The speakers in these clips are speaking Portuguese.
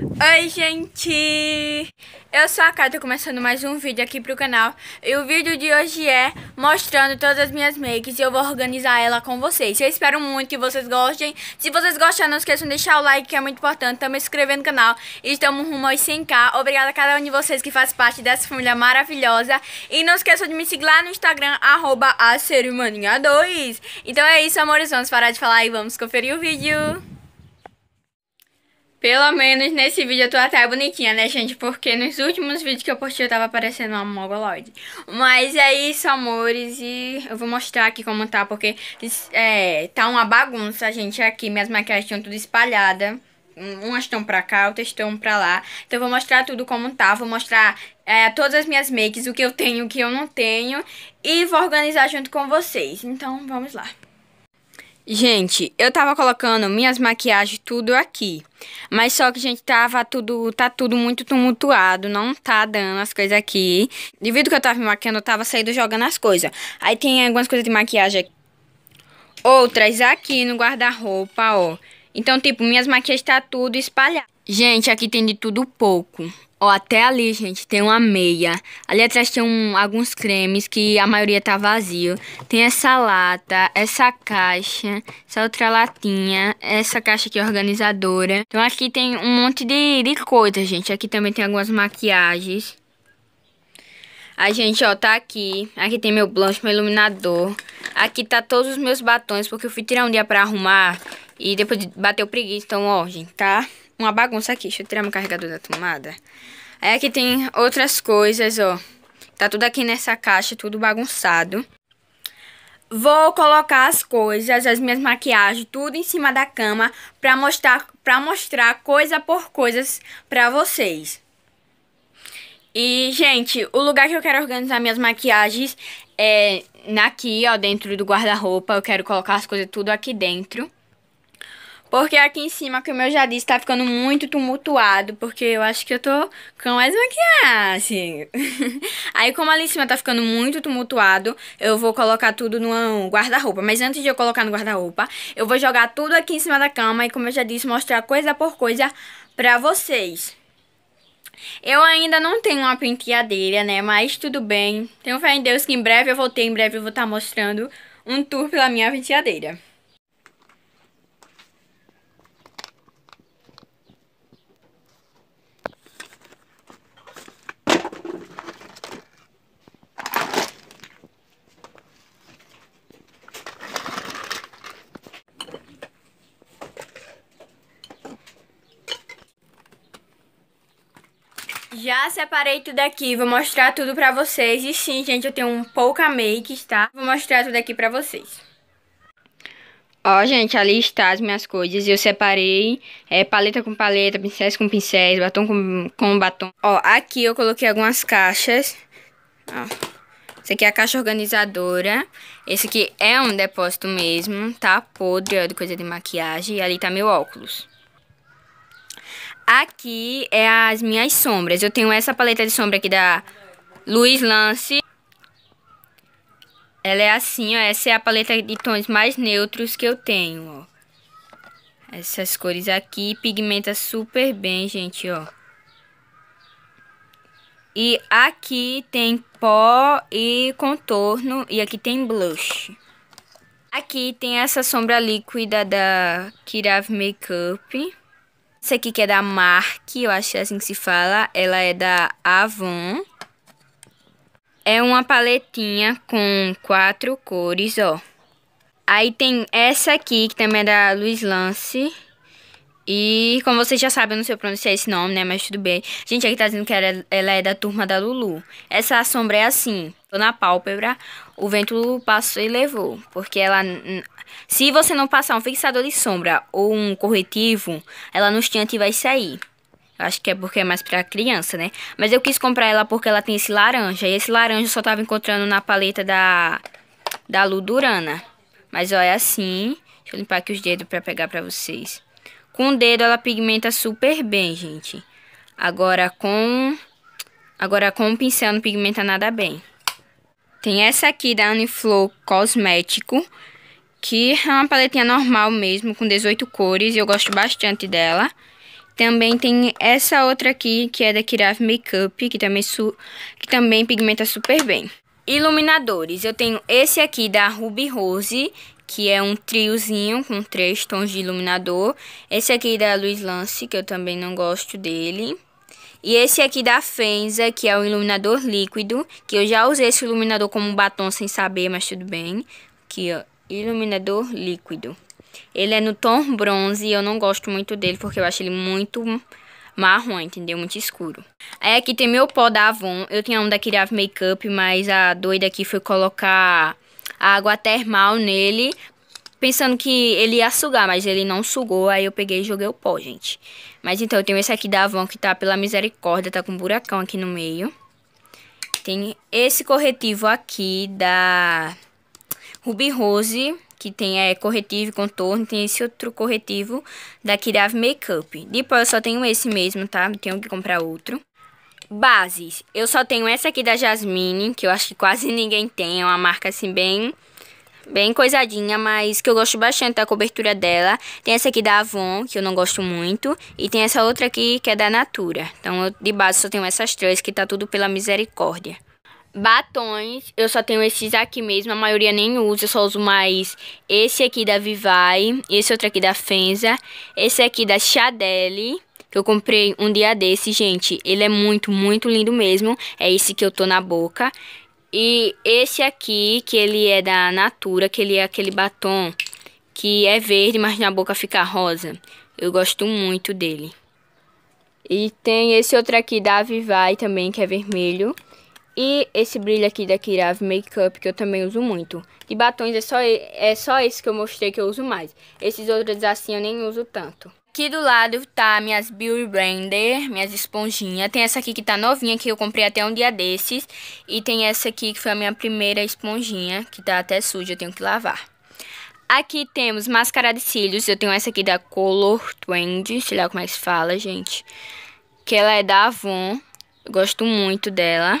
Oi, gente! Eu sou a Cata, começando mais um vídeo aqui pro canal. E o vídeo de hoje é mostrando todas as minhas makes e eu vou organizar ela com vocês. Eu espero muito que vocês gostem. Se vocês gostaram, não esqueçam de deixar o like, que é muito importante. Também tá se inscrever no canal. E estamos rumo aos 100k. Obrigada a cada um de vocês que faz parte dessa família maravilhosa. E não esqueçam de me seguir lá no Instagram, arroba 2 Então é isso, amores. Vamos parar de falar e vamos conferir o vídeo. Pelo menos nesse vídeo eu tô até bonitinha, né, gente? Porque nos últimos vídeos que eu postei eu tava parecendo uma mongoloide. Mas é isso, amores. E eu vou mostrar aqui como tá, porque é, tá uma bagunça, gente, aqui. Minhas maquiagens estão tudo espalhadas umas estão pra cá, outras estão pra lá. Então eu vou mostrar tudo como tá, vou mostrar é, todas as minhas makes, o que eu tenho, o que eu não tenho. E vou organizar junto com vocês. Então vamos lá. Gente, eu tava colocando minhas maquiagens tudo aqui. Mas só que, gente, tava tudo, tá tudo muito tumultuado, não tá dando as coisas aqui. Devido que eu tava me maquiando, eu tava saindo jogando as coisas. Aí tem algumas coisas de maquiagem aqui. Outras aqui no guarda-roupa, ó. Então, tipo, minhas maquiagens tá tudo espalhado. Gente, aqui tem de tudo pouco. Ó, até ali, gente, tem uma meia. Ali atrás tem um, alguns cremes que a maioria tá vazio. Tem essa lata, essa caixa, essa outra latinha, essa caixa aqui organizadora. Então aqui tem um monte de, de coisa, gente. Aqui também tem algumas maquiagens. A gente, ó, tá aqui. Aqui tem meu blush, meu iluminador. Aqui tá todos os meus batons, porque eu fui tirar um dia pra arrumar. E depois bateu preguiça, então, ó, gente, tá? uma bagunça aqui. Deixa eu tirar meu carregador da tomada. Aí é aqui tem outras coisas, ó. Tá tudo aqui nessa caixa, tudo bagunçado. Vou colocar as coisas, as minhas maquiagens, tudo em cima da cama pra mostrar, pra mostrar coisa por coisas pra vocês. E, gente, o lugar que eu quero organizar minhas maquiagens é aqui, ó, dentro do guarda-roupa. Eu quero colocar as coisas tudo aqui dentro. Porque aqui em cima, como eu já disse, tá ficando muito tumultuado. Porque eu acho que eu tô com mais maquiagem. Aí, como ali em cima tá ficando muito tumultuado, eu vou colocar tudo no guarda-roupa. Mas antes de eu colocar no guarda-roupa, eu vou jogar tudo aqui em cima da cama. E como eu já disse, mostrar coisa por coisa pra vocês. Eu ainda não tenho uma penteadeira, né? Mas tudo bem. Tenho fé em Deus que em breve eu vou ter. Em breve eu vou estar tá mostrando um tour pela minha penteadeira. Já separei tudo aqui, vou mostrar tudo pra vocês. E sim, gente, eu tenho um pouca make, tá? Vou mostrar tudo aqui pra vocês. Ó, gente, ali está as minhas coisas. Eu separei é, paleta com paleta, pincéis com pincéis, batom com, com batom. Ó, aqui eu coloquei algumas caixas. Ó. Essa aqui é a caixa organizadora. Esse aqui é um depósito mesmo, tá? Podre, ó, de coisa de maquiagem. E ali tá meu óculos. Aqui é as minhas sombras. Eu tenho essa paleta de sombra aqui da Louis Lance. Ela é assim, ó. Essa é a paleta de tons mais neutros que eu tenho, ó. Essas cores aqui pigmenta super bem, gente, ó. E aqui tem pó e contorno e aqui tem blush. Aqui tem essa sombra líquida da Kirav Makeup. Essa aqui que é da Marc, eu acho que é assim que se fala. Ela é da Avon. É uma paletinha com quatro cores, ó. Aí tem essa aqui, que também é da Luiz Lance. E como vocês já sabem, eu não sei pronunciar esse nome, né? Mas tudo bem. Gente, aqui tá dizendo que ela, ela é da turma da Lulu. Essa sombra é assim. Tô na pálpebra, o vento passou e levou. Porque ela se você não passar um fixador de sombra ou um corretivo, ela no instante vai sair. Acho que é porque é mais pra criança, né? Mas eu quis comprar ela porque ela tem esse laranja. E esse laranja eu só tava encontrando na paleta da, da Ludurana. Mas olha é assim. Deixa eu limpar aqui os dedos pra pegar pra vocês. Com o dedo ela pigmenta super bem, gente. Agora com... Agora com o pincel não pigmenta nada bem. Tem essa aqui da Uniflow Cosmético que é uma paletinha normal mesmo, com 18 cores, e eu gosto bastante dela. Também tem essa outra aqui, que é da Kiraf Makeup, que também, que também pigmenta super bem. Iluminadores, eu tenho esse aqui da Ruby Rose, que é um triozinho com três tons de iluminador. Esse aqui da Luiz Lance, que eu também não gosto dele. E esse aqui da Fenza, que é o iluminador líquido, que eu já usei esse iluminador como batom sem saber, mas tudo bem. Que iluminador líquido. Ele é no tom bronze e eu não gosto muito dele porque eu acho ele muito marrom, entendeu? Muito escuro. Aí aqui tem meu pó da Avon. Eu tinha um da Kirave Makeup, mas a doida aqui foi colocar água termal nele, pensando que ele ia sugar, mas ele não sugou. Aí eu peguei e joguei o pó, gente. Mas então eu tenho esse aqui da Avon que tá pela misericórdia, tá com um buracão aqui no meio. Tem esse corretivo aqui da Ruby Rose, que tem é, corretivo e contorno, tem esse outro corretivo da Kirave Makeup. De pó eu só tenho esse mesmo, tá? Tenho que comprar outro. Bases. Eu só tenho essa aqui da Jasmine, que eu acho que quase ninguém tem. É uma marca assim bem bem coisadinha, mas que eu gosto bastante da cobertura dela. Tem essa aqui da Avon, que eu não gosto muito, e tem essa outra aqui que é da Natura. Então, eu, de base só tenho essas três que tá tudo pela misericórdia. Batons, eu só tenho esses aqui mesmo, a maioria nem usa, eu só uso mais esse aqui da Vivai, esse outro aqui da Fenza, esse aqui da Chadelle, que eu comprei um dia desse, gente, ele é muito, muito lindo mesmo, é esse que eu tô na boca. E esse aqui, que ele é da Natura, que ele é aquele batom que é verde, mas na boca fica rosa. Eu gosto muito dele. E tem esse outro aqui da Vivai também, que é vermelho. E esse brilho aqui da Kirave Makeup, que eu também uso muito. De batons é só, é só esse que eu mostrei que eu uso mais. Esses outros assim eu nem uso tanto. Aqui do lado tá minhas Beauty Blender, minhas esponjinhas. Tem essa aqui que tá novinha, que eu comprei até um dia desses. E tem essa aqui que foi a minha primeira esponjinha, que tá até suja, eu tenho que lavar. Aqui temos máscara de cílios. Eu tenho essa aqui da Color Trend, sei lá como é que se fala, gente. Que ela é da Avon. gosto muito dela.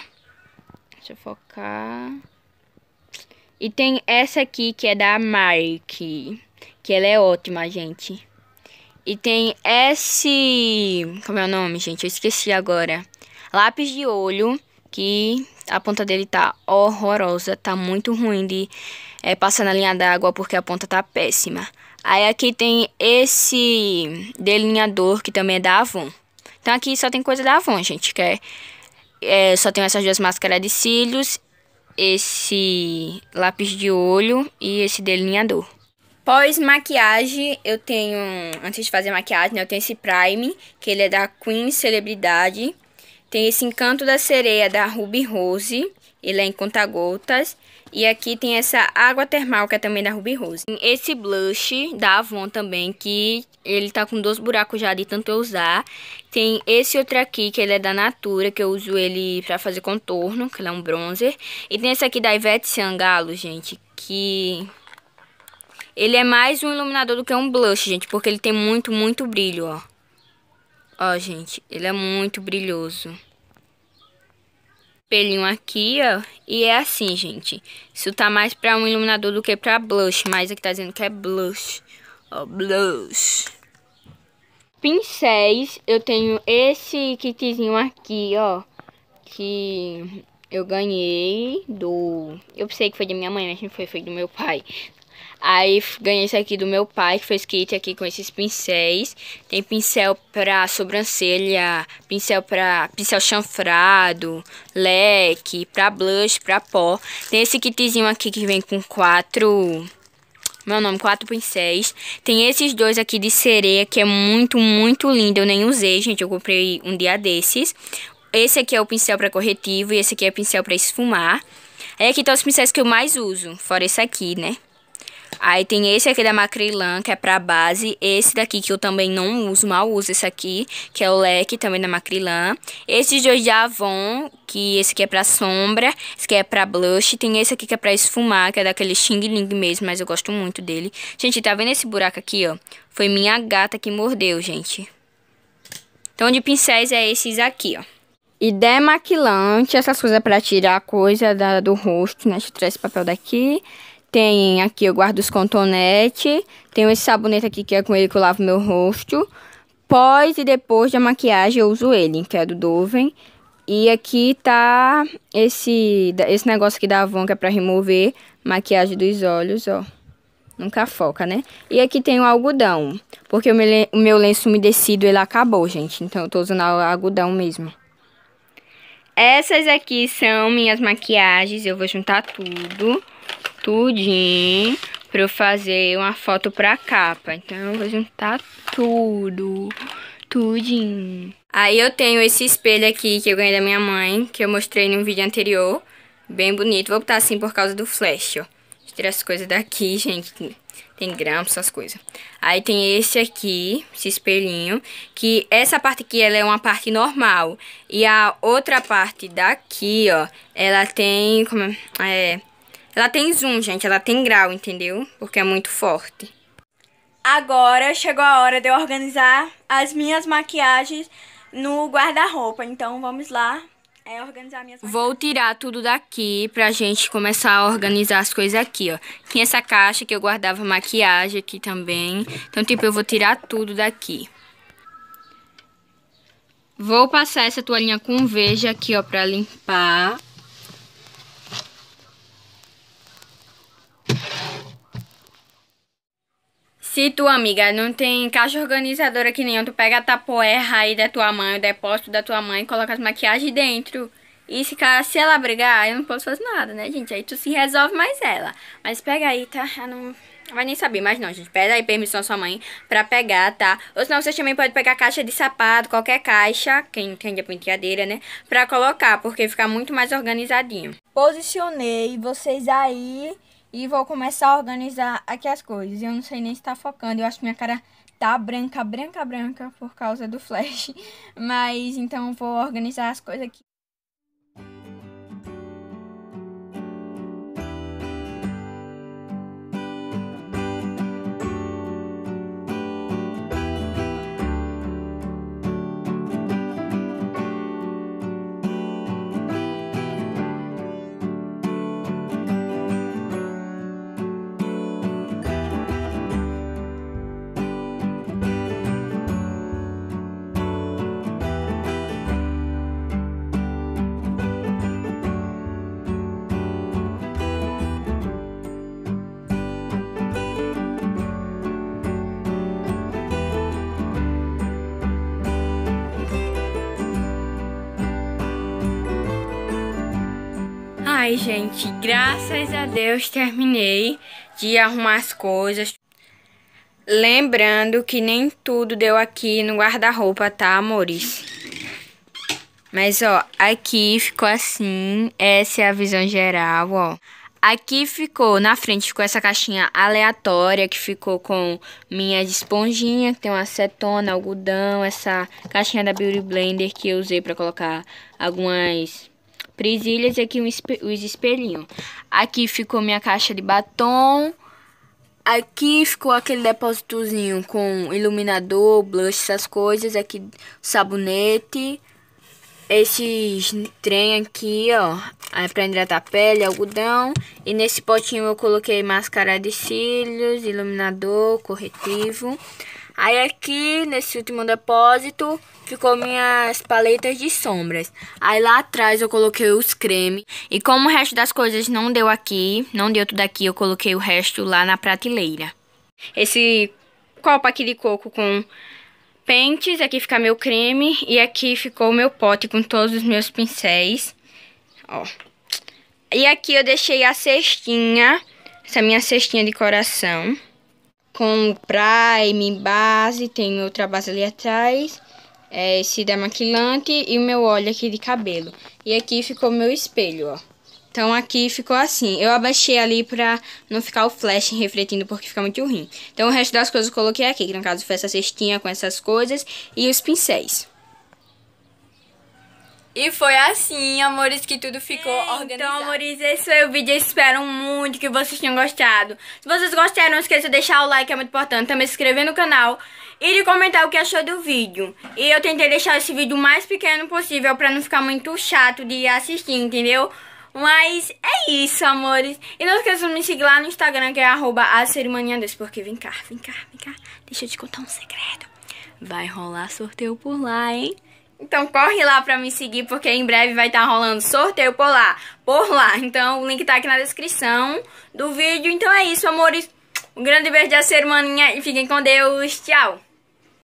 Deixa eu focar. E tem essa aqui que é da Mike. Que ela é ótima, gente. E tem esse. Como é o nome, gente? Eu esqueci agora. Lápis de olho. Que a ponta dele tá horrorosa. Tá muito ruim de é, passar na linha d'água porque a ponta tá péssima. Aí aqui tem esse delineador que também é da Avon. Então aqui só tem coisa da Avon, gente. Que é é, só tenho essas duas máscaras de cílios, esse lápis de olho e esse delineador. Pós-maquiagem, eu tenho, antes de fazer maquiagem, né, eu tenho esse Prime, que ele é da Queen Celebridade. Tem esse Encanto da Sereia, da Ruby Rose. Ele é em conta-gotas. E aqui tem essa água termal, que é também da Ruby Rose. Esse blush da Avon também, que ele tá com dois buracos já de tanto eu usar. Tem esse outro aqui, que ele é da Natura, que eu uso ele pra fazer contorno, que ele é um bronzer. E tem esse aqui da Ivete Sangalo, gente, que... Ele é mais um iluminador do que um blush, gente, porque ele tem muito, muito brilho, ó. Ó, gente, ele é muito brilhoso espelhinho aqui, ó. E é assim, gente. Isso tá mais pra um iluminador do que pra blush. Mas aqui tá dizendo que é blush. Ó, blush. Pincéis. Eu tenho esse kitzinho aqui, ó. Que eu ganhei do... Eu pensei que foi da minha mãe, mas não foi, foi do meu pai. Aí ganhei esse aqui do meu pai, que fez kit aqui com esses pincéis. Tem pincel pra sobrancelha, pincel pra pincel chanfrado, leque, pra blush, pra pó. Tem esse kitzinho aqui que vem com quatro meu nome, quatro pincéis. Tem esses dois aqui de sereia, que é muito, muito lindo. Eu nem usei, gente. Eu comprei um dia desses. Esse aqui é o pincel para corretivo e esse aqui é o pincel para esfumar. Aí é aqui estão os pincéis que eu mais uso, fora esse aqui, né? Aí tem esse aqui da Macrylan, que é pra base. Esse daqui que eu também não uso, mal uso esse aqui, que é o leque, também da Macrylan. Esse de hoje de é Avon, que esse aqui é pra sombra, esse aqui é pra blush. Tem esse aqui que é pra esfumar, que é daquele Xing Ling mesmo, mas eu gosto muito dele. Gente, tá vendo esse buraco aqui, ó? Foi minha gata que mordeu, gente. Então, de pincéis é esses aqui, ó. E demaquilante, essas coisas pra tirar a coisa da, do rosto, né? Deixa eu tirar esse papel daqui. Tem aqui, eu guardo os contonete Tenho esse sabonete aqui que é com ele que eu lavo meu rosto. Pós e depois da maquiagem eu uso ele, que é do Doven. E aqui tá esse, esse negócio aqui da Avon que é pra remover maquiagem dos olhos, ó. Nunca foca, né? E aqui tem o algodão, porque o meu, o meu lenço umedecido ele acabou, gente. Então eu tô usando o algodão mesmo. Essas aqui são minhas maquiagens, eu vou juntar tudo tudinho pra eu fazer uma foto pra capa. Então eu vou juntar tudo, tudinho. Aí eu tenho esse espelho aqui que eu ganhei da minha mãe, que eu mostrei num vídeo anterior. Bem bonito. Vou botar assim por causa do flash, ó. Tirar as coisas daqui, gente. Tem grampos, essas coisas. Aí tem esse aqui, esse espelhinho. Que essa parte aqui, ela é uma parte normal. E a outra parte daqui, ó. Ela tem... Como é? é ela tem zoom, gente, ela tem grau, entendeu? Porque é muito forte. Agora chegou a hora de eu organizar as minhas maquiagens no guarda-roupa. Então vamos lá é organizar minhas maquiagens. Vou tirar tudo daqui pra gente começar a organizar as coisas aqui, ó. Tinha essa caixa que eu guardava maquiagem aqui também. Então, tipo, eu vou tirar tudo daqui. Vou passar essa toalhinha com veja aqui, ó, pra limpar. Se tua amiga não tem caixa organizadora que nenhum, tu pega a tapoerra aí da tua mãe, o depósito da tua mãe, coloca as maquiagens dentro. E se, se ela brigar, eu não posso fazer nada, né, gente? Aí tu se resolve mais ela. Mas pega aí, tá? Ela ah, não vai nem saber, mas não, gente. Pede aí permissão à sua mãe pra pegar, tá? Ou senão vocês também podem pegar caixa de sapato, qualquer caixa, quem entende a penteadeira, é né? Pra colocar, porque fica muito mais organizadinho. Posicionei vocês aí e vou começar a organizar aqui as coisas. Eu não sei nem se tá focando. Eu acho que minha cara tá branca, branca, branca por causa do flash. Mas então vou organizar as coisas aqui. aí, gente. Graças a Deus terminei de arrumar as coisas. Lembrando que nem tudo deu aqui no guarda-roupa, tá, amores? Mas, ó, aqui ficou assim. Essa é a visão geral, ó. Aqui ficou, na frente ficou essa caixinha aleatória que ficou com minha esponjinha, que tem uma acetona, algodão, essa caixinha da Beauty Blender que eu usei para colocar algumas presilhas e aqui um os espelhinhos. Aqui ficou minha caixa de batom. Aqui ficou aquele depósitozinho com iluminador, blush, essas coisas. Aqui sabonete. Esses trem aqui, ó. Aí é pra hidratar a pele, algodão. E nesse potinho eu coloquei máscara de cílios, iluminador, corretivo. Aí aqui nesse último depósito ficou minhas paletas de sombras. Aí lá atrás eu coloquei os cremes. E como o resto das coisas não deu aqui, não deu tudo aqui, eu coloquei o resto lá na prateleira. Esse copo aqui de coco com pentes, aqui fica meu creme e aqui ficou o meu pote com todos os meus pincéis. Ó. E aqui eu deixei a cestinha, essa minha cestinha de coração com Prime, base, tem outra base ali atrás, é esse da maquilante e o meu óleo aqui de cabelo. E aqui ficou meu espelho, ó. Então aqui ficou assim. Eu abaixei ali pra não ficar o flash refletindo porque fica muito ruim. Então o resto das coisas eu coloquei aqui, que no caso foi essa cestinha com essas coisas e os pincéis. E foi assim, amores, que tudo ficou então, organizado. Então, amores, esse foi o vídeo. Eu espero muito que vocês tenham gostado. Se vocês gostaram, não esqueça de deixar o like, é muito importante. Também se inscrever no canal e de comentar o que achou do vídeo. E eu tentei deixar esse vídeo o mais pequeno possível pra não ficar muito chato de assistir, entendeu? Mas é isso, amores. E não esqueçam de me seguir lá no Instagram, que é arroba a cerimônia Porque vem cá, vem cá, vem cá. Deixa eu te contar um segredo. Vai rolar sorteio por lá, hein? Então corre lá pra me seguir, porque em breve vai estar tá rolando sorteio por lá. Por lá. Então o link tá aqui na descrição do vídeo. Então é isso, amores. Um grande beijo da ser maninha e fiquem com Deus. Tchau.